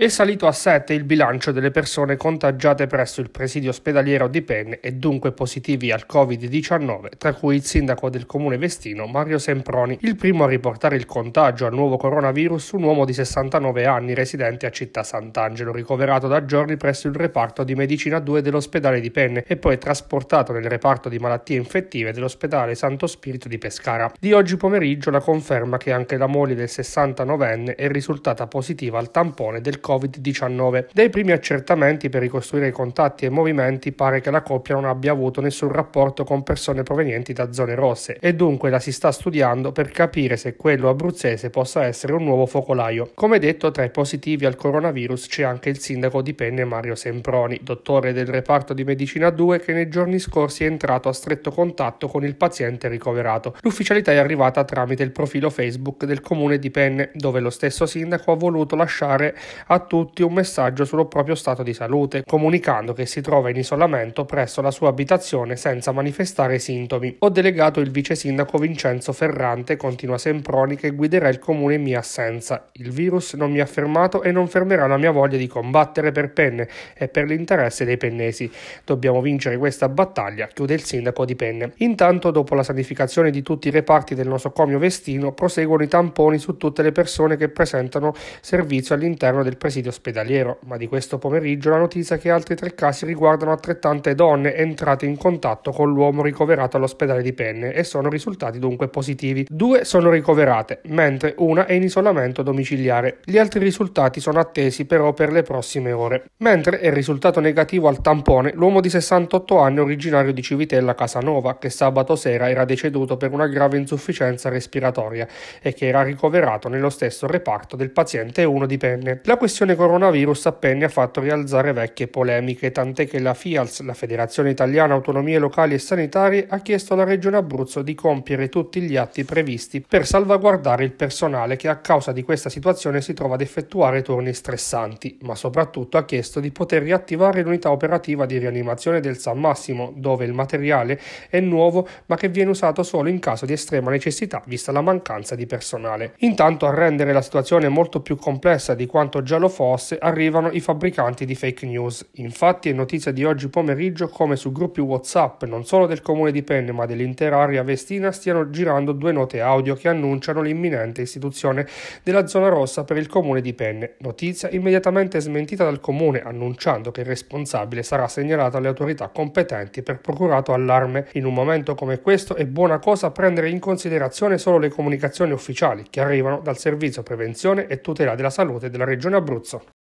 È salito a 7 il bilancio delle persone contagiate presso il presidio ospedaliero di Penne e dunque positivi al Covid-19, tra cui il sindaco del comune Vestino Mario Semproni, il primo a riportare il contagio al nuovo coronavirus un uomo di 69 anni residente a Città Sant'Angelo, ricoverato da giorni presso il reparto di medicina 2 dell'ospedale di Penne e poi trasportato nel reparto di malattie infettive dell'ospedale Santo Spirito di Pescara. Di oggi pomeriggio la conferma che anche la moglie del 69enne è risultata positiva al tampone del covid Covid-19. Dai primi accertamenti per ricostruire i contatti e i movimenti pare che la coppia non abbia avuto nessun rapporto con persone provenienti da zone rosse e dunque la si sta studiando per capire se quello abruzzese possa essere un nuovo focolaio. Come detto, tra i positivi al coronavirus c'è anche il sindaco di Penne Mario Semproni, dottore del reparto di medicina 2 che nei giorni scorsi è entrato a stretto contatto con il paziente ricoverato. L'ufficialità è arrivata tramite il profilo Facebook del comune di Penne, dove lo stesso sindaco ha voluto lasciare a tutti un messaggio sul proprio stato di salute, comunicando che si trova in isolamento presso la sua abitazione senza manifestare sintomi. Ho delegato il vice sindaco Vincenzo Ferrante, continua Semproni, che guiderà il comune in mia assenza. Il virus non mi ha fermato e non fermerà la mia voglia di combattere per penne e per l'interesse dei pennesi. Dobbiamo vincere questa battaglia, chiude il sindaco di Penne. Intanto, dopo la sanificazione di tutti i reparti del nosocomio Vestino, proseguono i tamponi su tutte le persone che presentano servizio all'interno del presente preside ospedaliero, ma di questo pomeriggio la notizia è che altri tre casi riguardano altrettante donne entrate in contatto con l'uomo ricoverato all'ospedale di Penne e sono risultati dunque positivi. Due sono ricoverate, mentre una è in isolamento domiciliare. Gli altri risultati sono attesi però per le prossime ore. Mentre è risultato negativo al tampone l'uomo di 68 anni originario di Civitella Casanova, che sabato sera era deceduto per una grave insufficienza respiratoria e che era ricoverato nello stesso reparto del paziente 1 di Penne. La questione coronavirus a Penny ha fatto rialzare vecchie polemiche, tant'è che la FIALS, la Federazione Italiana Autonomie Locali e Sanitarie, ha chiesto alla Regione Abruzzo di compiere tutti gli atti previsti per salvaguardare il personale che a causa di questa situazione si trova ad effettuare turni stressanti, ma soprattutto ha chiesto di poter riattivare l'unità operativa di rianimazione del San Massimo, dove il materiale è nuovo ma che viene usato solo in caso di estrema necessità vista la mancanza di personale. Intanto a rendere la situazione molto più complessa di quanto già lo fosse, arrivano i fabbricanti di fake news. Infatti è notizia di oggi pomeriggio come su gruppi WhatsApp, non solo del comune di Penne ma dell'intera area vestina, stiano girando due note audio che annunciano l'imminente istituzione della zona rossa per il comune di Penne. Notizia immediatamente smentita dal comune, annunciando che il responsabile sarà segnalato alle autorità competenti per procurato allarme. In un momento come questo è buona cosa prendere in considerazione solo le comunicazioni ufficiali che arrivano dal servizio prevenzione e tutela della salute della regione Abruzzo добраться.